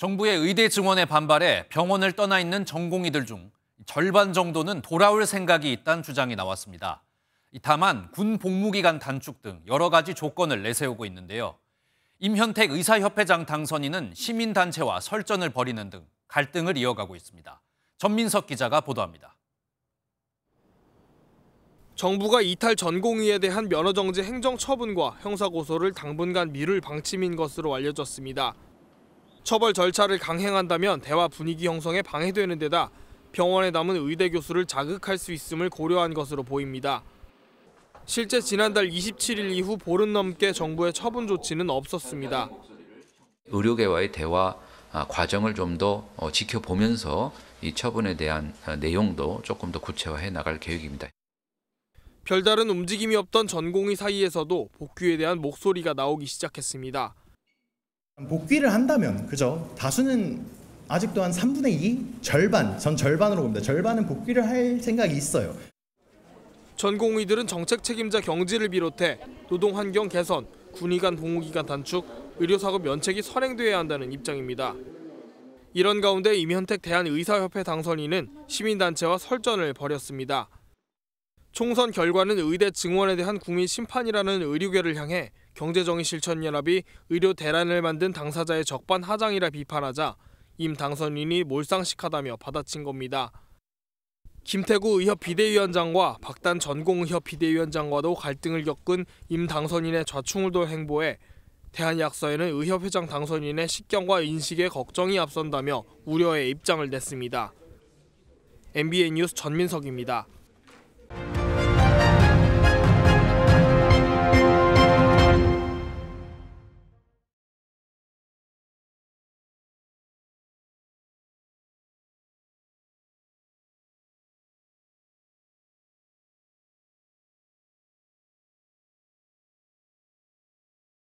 정부의 의대 증원에 반발해 병원을 떠나 있는 전공의들 중 절반 정도는 돌아올 생각이 있다는 주장이 나왔습니다. 다만 군 복무기간 단축 등 여러 가지 조건을 내세우고 있는데요. 임현택 의사협회장 당선인은 시민단체와 설전을 벌이는 등 갈등을 이어가고 있습니다. 전민석 기자가 보도합니다. 정부가 이탈 전공의에 대한 면허정지 행정처분과 형사고소를 당분간 미룰 방침인 것으로 알려졌습니다. 처벌 절차를 강행한다면 대화 분위기 형성에 방해되는 데다 병원에 남은 의대 교수를 자극할 수 있음을 고려한 것으로 보입니다. 실제 지난달 27일 이후 보름 넘게 정부의 처분 조치는 없었습니다. 의료계와의 대화 아, 과정을 좀더 어, 지켜보면서 이 처분에 대한 아, 내용도 조금 더 구체화해 나갈 계획입니다. 별다른 움직임이 없던 전공의 사이에서도 복귀에 대한 목소리가 나오기 시작했습니다. 복귀를 한다면 그죠? 다수는 아직도 한 3분의 2? 절반, 전 절반으로 봅니다. 절반은 복귀를 할 생각이 있어요. 전공의들은 정책 책임자 경지를 비롯해 노동 환경 개선, 군의 간 동호 기간 단축, 의료사급 면책이 선행돼야 한다는 입장입니다. 이런 가운데 임현택 대한의사협회 당선인은 시민단체와 설전을 벌였습니다. 총선 결과는 의대 증원에 대한 국민 심판이라는 의료계를 향해 경제정의실천연합이 의료 대란을 만든 당사자의 적반하장이라 비판하자 임 당선인이 몰상식하다며 받아친 겁니다. 김태구 의협 비대위원장과 박단 전공의협 비대위원장과도 갈등을 겪은 임 당선인의 좌충우돌 행보에 대한약서에는 의협 회장 당선인의 식견과 인식에 걱정이 앞선다며 우려의 입장을 냈습니다. MBN 뉴스 전민석입니다.